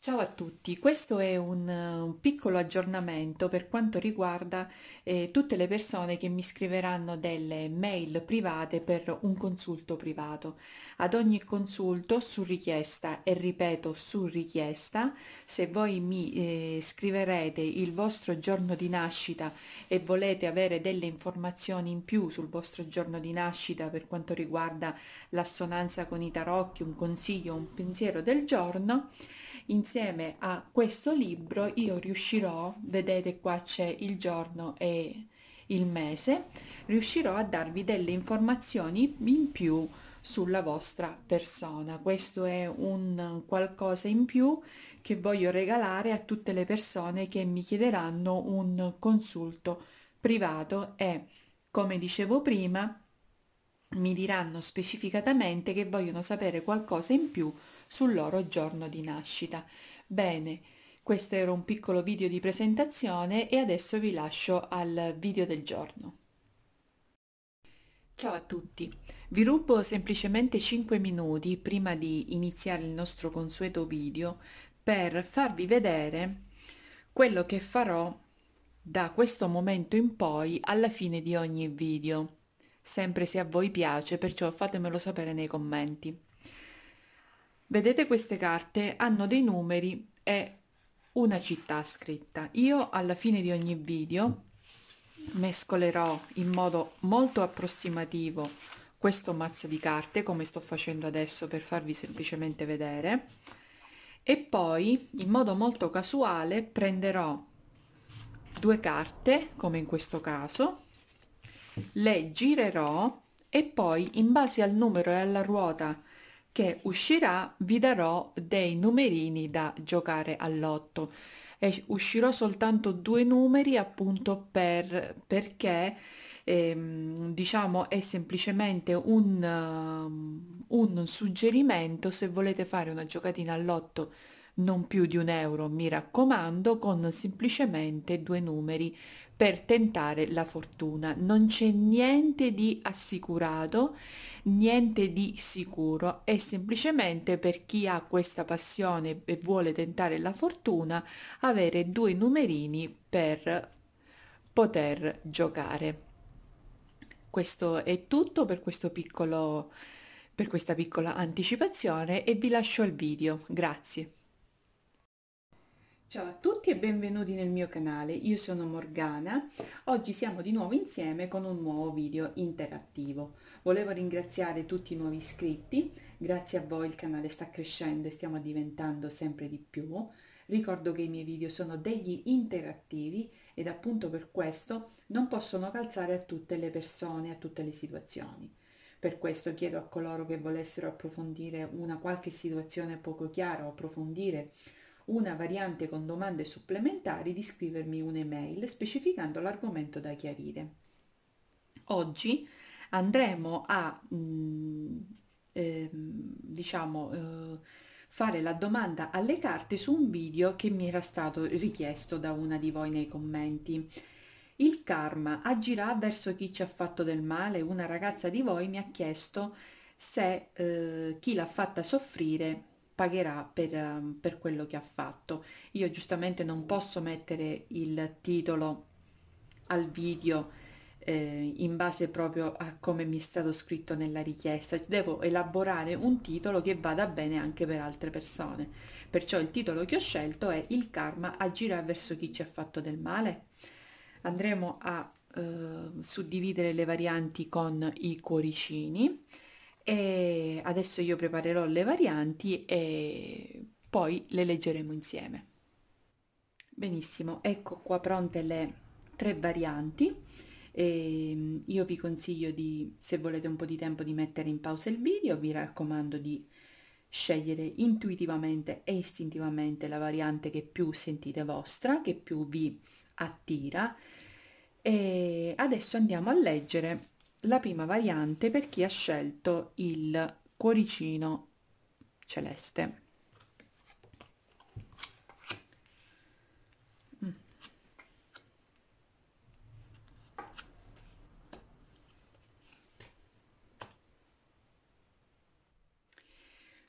Ciao a tutti, questo è un, un, piccolo aggiornamento per quanto riguarda eh, tutte le persone che mi scriveranno delle mail private per un consulto privato. Ad ogni consulto su richiesta e ripeto su richiesta, se voi mi eh, scriverete il vostro giorno di nascita e volete avere delle informazioni in più sul vostro giorno di nascita per quanto riguarda l'assonanza con i tarocchi, un consiglio, un pensiero del giorno, insieme a questo libro io riuscirò, vedete qua c'è il giorno e il mese, riuscirò a darvi delle informazioni in più sulla vostra persona. Questo è un qualcosa in più che voglio regalare a tutte le persone che mi chiederanno un consulto privato e, come dicevo prima, mi diranno specificatamente che vogliono sapere qualcosa in più sul loro giorno di nascita. Bene, questo era un piccolo video di presentazione e adesso vi lascio al video del giorno. Ciao a tutti, vi rubo semplicemente 5 minuti prima di iniziare il nostro consueto video per farvi vedere quello che farò da questo momento in poi alla fine di ogni video sempre se a voi piace, perciò fatemelo sapere nei commenti. Vedete queste carte hanno dei numeri e una città scritta. Io alla fine di ogni video mescolerò in modo molto approssimativo questo mazzo di carte come sto facendo adesso per farvi semplicemente vedere e poi in modo molto casuale prenderò due carte come in questo caso le girerò e poi in base al numero e alla ruota che uscirà vi darò dei numerini da giocare all'otto e uscirò soltanto due numeri appunto per, perché ehm, diciamo è semplicemente un, um, un suggerimento se volete fare una giocatina all'otto non più di un euro mi raccomando con semplicemente due numeri per tentare la fortuna. Non c'è niente di assicurato, niente di sicuro, è semplicemente per chi ha questa passione e vuole tentare la fortuna avere due numerini per poter giocare. Questo è tutto per, questo piccolo, per questa piccola anticipazione e vi lascio al video. Grazie. Ciao a tutti e benvenuti nel mio canale, io sono Morgana, oggi siamo di nuovo insieme con un nuovo video interattivo. Volevo ringraziare tutti i nuovi iscritti, grazie a voi il canale sta crescendo e stiamo diventando sempre di più. Ricordo che i miei video sono degli interattivi ed appunto per questo non possono calzare a tutte le persone, a tutte le situazioni. Per questo chiedo a coloro che volessero approfondire una qualche situazione poco chiara o approfondire una variante con domande supplementari di scrivermi un'email specificando l'argomento da chiarire. Oggi andremo a mh, mm, eh, diciamo eh, fare la domanda alle carte su un video che mi era stato richiesto da una di voi nei commenti. Il karma agirà verso chi ci ha fatto del male? Una ragazza di voi mi ha chiesto se eh, chi l'ha fatta soffrire pagherà per, ehm, per quello che ha fatto. Io giustamente non posso mettere il titolo al video eh, in base proprio a come mi è stato scritto nella richiesta, devo elaborare un titolo che vada bene anche per altre persone. Perciò il titolo che ho scelto è Il karma agirà verso chi ci ha fatto del male. Andremo a eh, suddividere le varianti con i cuoricini e adesso io preparerò le varianti e poi le leggeremo insieme. Benissimo, ecco qua pronte le tre varianti. E ehm, io vi consiglio di, se volete un po' di tempo, di mettere in pausa il video, vi raccomando di scegliere intuitivamente e istintivamente la variante che più sentite vostra, che più vi attira. E adesso andiamo a leggere la prima variante per chi ha scelto il cuoricino celeste. Mm.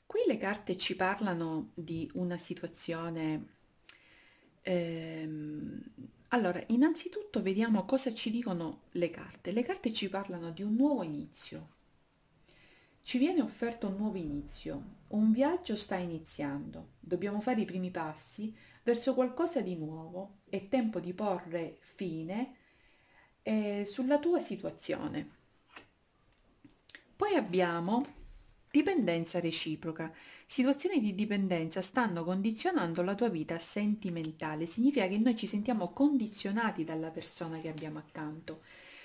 Qui le carte ci parlano di una situazione Ehm, allora, innanzitutto vediamo cosa ci dicono le carte. Le carte ci parlano di un nuovo inizio. Ci viene offerto un nuovo inizio, un viaggio sta iniziando, dobbiamo fare i primi passi verso qualcosa di nuovo, è tempo di porre fine eh, sulla tua situazione. Poi abbiamo Dipendenza reciproca. Situazioni di dipendenza stanno condizionando la tua vita sentimentale. Significa che noi ci sentiamo condizionati dalla persona che abbiamo accanto.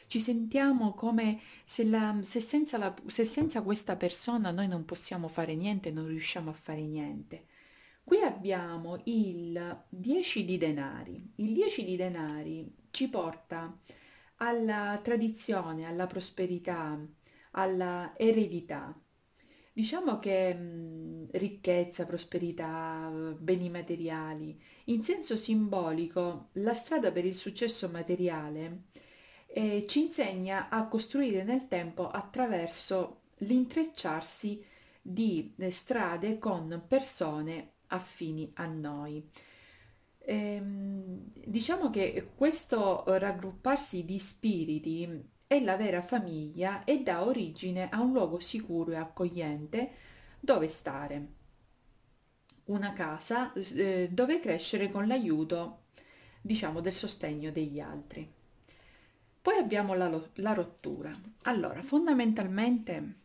Ci sentiamo come se, la, se, senza la, se senza questa persona noi non possiamo fare niente, non riusciamo a fare niente. Qui abbiamo il 10 di denari. Il 10 di denari ci porta alla tradizione, alla prosperità, alla eredità Diciamo che mh, mhmm, ricchezza, prosperità, beni materiali, in senso simbolico, la strada per il successo materiale eh, ci insegna a costruire nel tempo attraverso l'intrecciarsi di eh, strade con persone affini a noi. Ehm, diciamo che questo raggrupparsi di spiriti è la vera famiglia e dà origine a un luogo sicuro e accogliente dove stare. Una casa eh, dove crescere con l'aiuto, diciamo, del sostegno degli altri. Poi abbiamo la, la rottura. Allora, fondamentalmente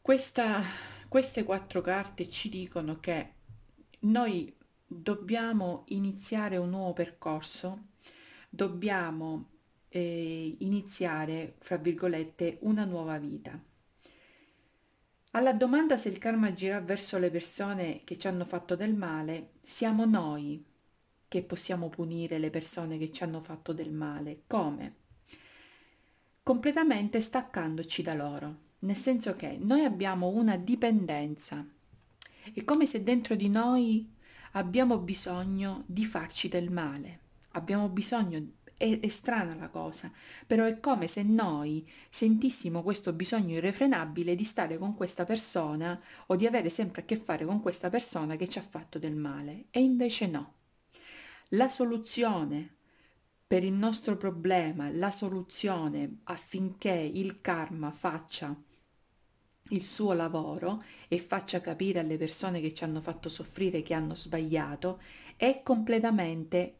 questa, queste quattro carte ci dicono che noi dobbiamo iniziare un nuovo percorso, dobbiamo eh, iniziare, fra virgolette, una nuova vita. Alla domanda se il karma girà verso le persone che ci hanno fatto del male, siamo noi che possiamo punire le persone che ci hanno fatto del male. Come? Completamente staccandoci da loro, nel senso che noi abbiamo una dipendenza. È come se dentro di noi abbiamo bisogno di farci del male, abbiamo bisogno è, è strana la cosa, però è come se noi sentissimo questo bisogno irrefrenabile di stare con questa persona o di avere sempre a che fare con questa persona che ci ha fatto del male. E invece no. La soluzione per il nostro problema, la soluzione affinché il karma faccia il suo lavoro e faccia capire alle persone che ci hanno fatto soffrire che hanno sbagliato è completamente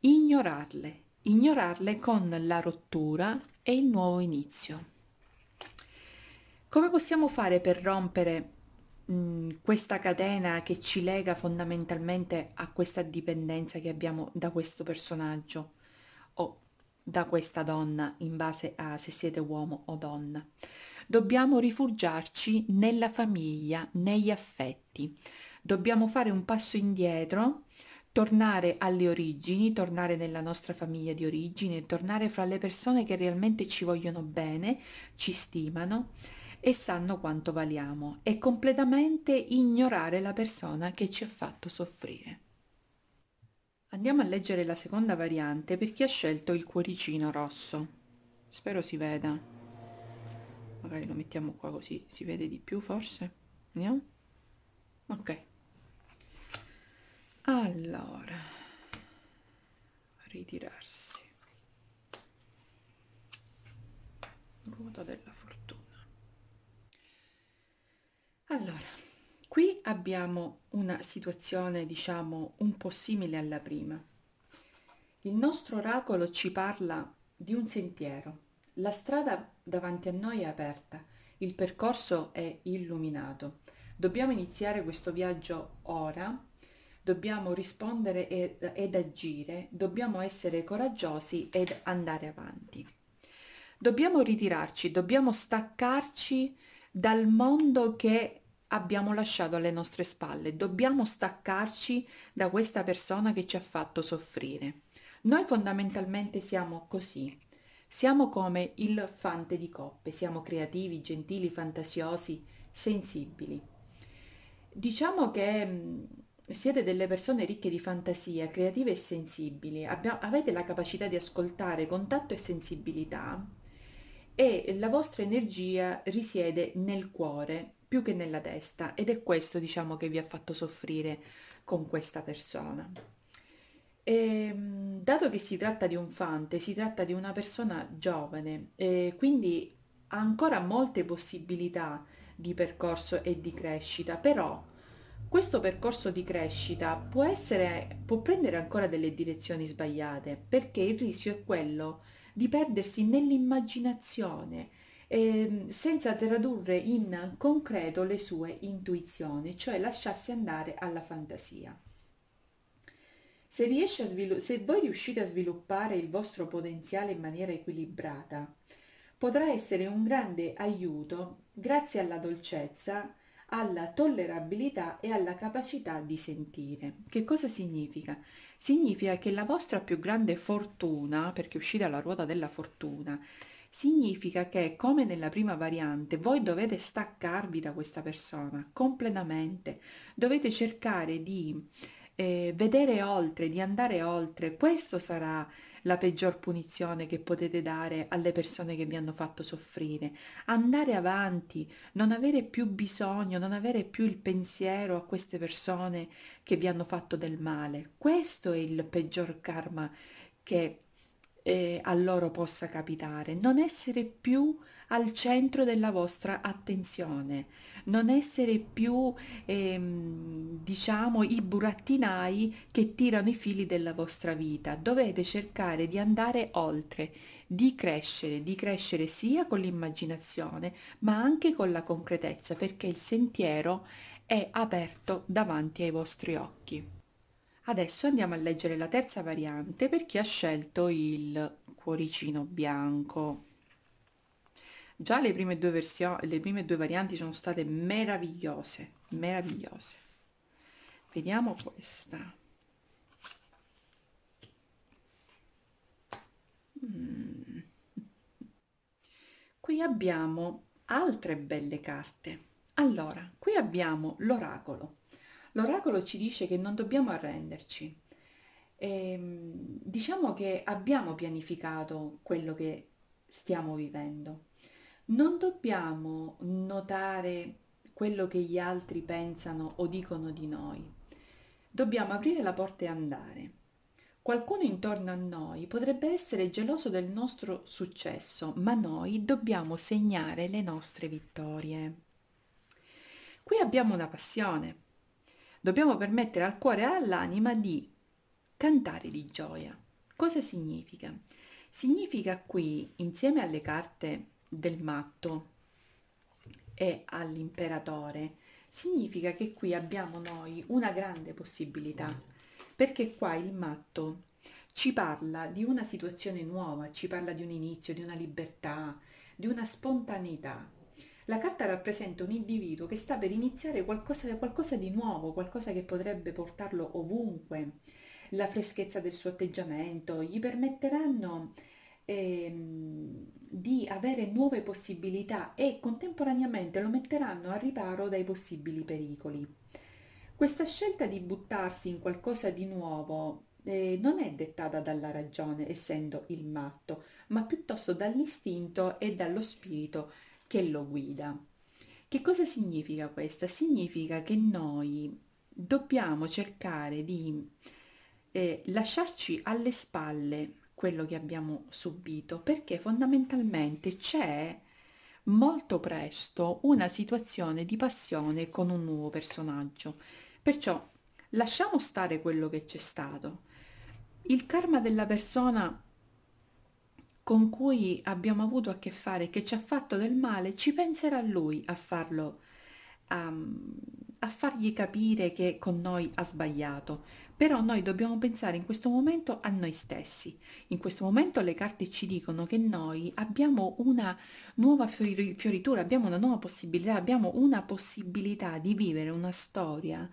ignorarle, ignorarle con la rottura e il nuovo inizio. Come possiamo fare per rompere mh, mm, questa catena che ci lega fondamentalmente a questa dipendenza che abbiamo da questo personaggio o da questa donna in base a se siete uomo o donna? Dobbiamo rifugiarci nella famiglia, negli affetti. Dobbiamo fare un passo indietro tornare alle origini, tornare nella nostra famiglia di origine, tornare fra le persone che realmente ci vogliono bene, ci stimano e sanno quanto valiamo e completamente ignorare la persona che ci ha fatto soffrire. Andiamo a leggere la seconda variante per chi ha scelto il cuoricino rosso. Spero si veda. Magari lo mettiamo qua così si vede di più forse. Andiamo? Ok allora ritirarsi ruota della fortuna allora qui abbiamo una situazione diciamo un po simile alla prima il nostro oracolo ci parla di un sentiero la strada davanti a noi è aperta il percorso è illuminato dobbiamo iniziare questo viaggio ora dobbiamo rispondere ed, ed agire, dobbiamo essere coraggiosi ed andare avanti. Dobbiamo ritirarci, dobbiamo staccarci dal mondo che abbiamo lasciato alle nostre spalle, dobbiamo staccarci da questa persona che ci ha fatto soffrire. Noi fondamentalmente siamo così, siamo come il fante di coppe, siamo creativi, gentili, fantasiosi, sensibili. Diciamo che siete delle persone ricche di fantasia, creative e sensibili, Abbia, avete la capacità di ascoltare contatto e sensibilità e la vostra energia risiede nel cuore più che nella testa ed è questo diciamo che vi ha fatto soffrire con questa persona. E, ehm, dato che si tratta di un fante, si tratta di una persona giovane, quindi ha ancora molte possibilità di percorso e di crescita, però questo percorso di crescita può, essere, può prendere ancora delle direzioni sbagliate perché il rischio è quello di perdersi nell'immaginazione eh, senza tradurre in concreto le sue intuizioni, cioè lasciarsi andare alla fantasia. Se, svilu- se voi riuscite a sviluppare il vostro potenziale in maniera equilibrata, potrà essere un grande aiuto grazie alla dolcezza alla tollerabilità e alla capacità di sentire. Che cosa significa? Significa che la vostra più grande fortuna, perché uscite dalla ruota della fortuna, significa che, come nella prima variante, voi dovete staccarvi da questa persona completamente, dovete cercare di eh, vedere oltre, di andare oltre, questo sarà la peggior punizione che potete dare alle persone che vi hanno fatto soffrire. Andare avanti, non avere più bisogno, non avere più il pensiero a queste persone che vi hanno fatto del male. Questo è il peggior karma che eh, a loro possa capitare, non essere più al centro della vostra attenzione, non essere più ehm, diciamo i burattinai che tirano i fili della vostra vita, dovete cercare di andare oltre, di crescere, di crescere sia con l'immaginazione ma anche con la concretezza perché il sentiero è aperto davanti ai vostri occhi. Adesso andiamo a leggere la terza variante per chi ha scelto il cuoricino bianco. Già le prime due, versioni, le prime due varianti sono state meravigliose, meravigliose. Vediamo questa. Mm. Qui abbiamo altre belle carte. Allora, qui abbiamo l'oracolo L'oracolo ci dice che non dobbiamo arrenderci. E, ehm, diciamo che abbiamo pianificato quello che stiamo vivendo. Non dobbiamo notare quello che gli altri pensano o dicono di noi. Dobbiamo aprire la porta e andare. Qualcuno intorno a noi potrebbe essere geloso del nostro successo, ma noi dobbiamo segnare le nostre vittorie. Qui abbiamo una passione, Dobbiamo permettere al cuore e all'anima di cantare di gioia. Cosa significa? Significa qui, insieme alle carte del matto e all'imperatore, significa che qui abbiamo noi una grande possibilità, perché qua il matto ci parla di una situazione nuova, ci parla di un inizio, di una libertà, di una spontaneità. La carta rappresenta un individuo che sta per iniziare qualcosa, qualcosa di nuovo, qualcosa che potrebbe portarlo ovunque. La freschezza del suo atteggiamento gli permetteranno Ehm, di avere nuove possibilità e contemporaneamente lo metteranno a riparo dai possibili pericoli. Questa scelta di buttarsi in qualcosa di nuovo eh, non è dettata dalla ragione, essendo il matto, ma piuttosto dall'istinto e dallo spirito che lo guida. Che cosa significa questo? Significa che noi dobbiamo cercare di eh, lasciarci alle spalle quello che abbiamo subito perché fondamentalmente c'è molto presto una situazione di passione con un nuovo personaggio perciò lasciamo stare quello che c'è stato il karma della persona con cui abbiamo avuto a che fare, che ci ha fatto del male, ci penserà lui a farlo, a, ehm, a fargli capire che con noi ha sbagliato. Però noi dobbiamo pensare in questo momento a noi stessi. In questo momento le carte ci dicono che noi abbiamo una nuova fioritura, abbiamo una nuova possibilità, abbiamo una possibilità di vivere una storia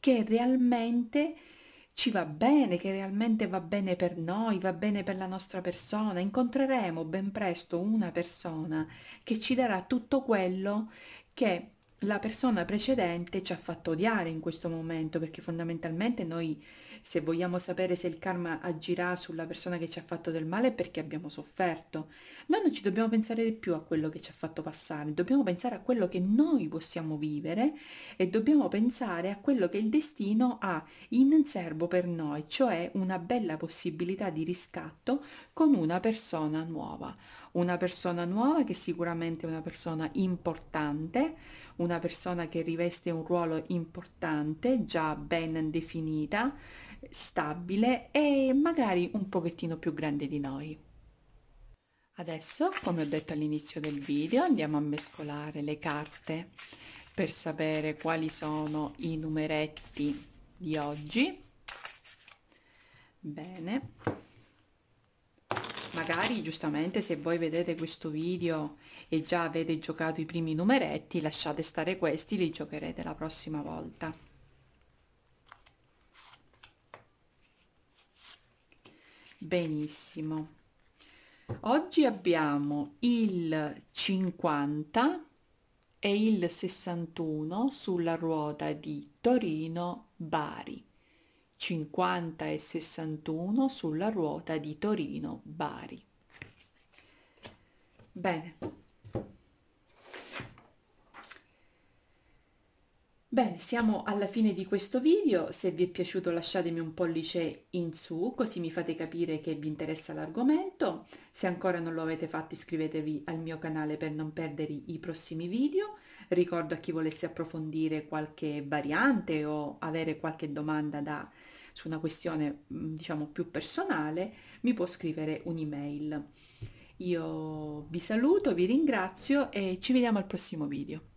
che realmente ci va bene, che realmente va bene per noi, va bene per la nostra persona. Incontreremo ben presto una persona che ci darà tutto quello che la persona precedente ci ha fatto odiare in questo momento, perché fondamentalmente noi se vogliamo sapere se il karma agirà sulla persona che ci ha fatto del male è perché abbiamo sofferto. Noi non ci dobbiamo pensare di più a quello che ci ha fatto passare, dobbiamo pensare a quello che noi possiamo vivere e dobbiamo pensare a quello che il destino ha in serbo per noi, cioè una bella possibilità di riscatto con una persona nuova una persona nuova che sicuramente è una persona importante, una persona che riveste un ruolo importante, già ben definita, stabile e magari un pochettino più grande di noi. Adesso, come ho detto all'inizio del video, andiamo a mescolare le carte per sapere quali sono i numeretti di oggi. Bene, magari giustamente se voi vedete questo video e già avete giocato i primi numeretti lasciate stare questi li giocherete la prossima volta benissimo oggi abbiamo il 50 e il 61 sulla ruota di Torino Bari 50 e 61 sulla ruota di Torino-Bari. Bene. Bene, siamo alla fine di questo video, se vi è piaciuto lasciatemi un pollice in su così mi fate capire che vi interessa l'argomento, se ancora non lo avete fatto iscrivetevi al mio canale per non perdere i prossimi video, ricordo a chi volesse approfondire qualche variante o avere qualche domanda da su una questione mm, diciamo più personale, mi può scrivere un'email. Io vi saluto, vi ringrazio e ci vediamo al prossimo video.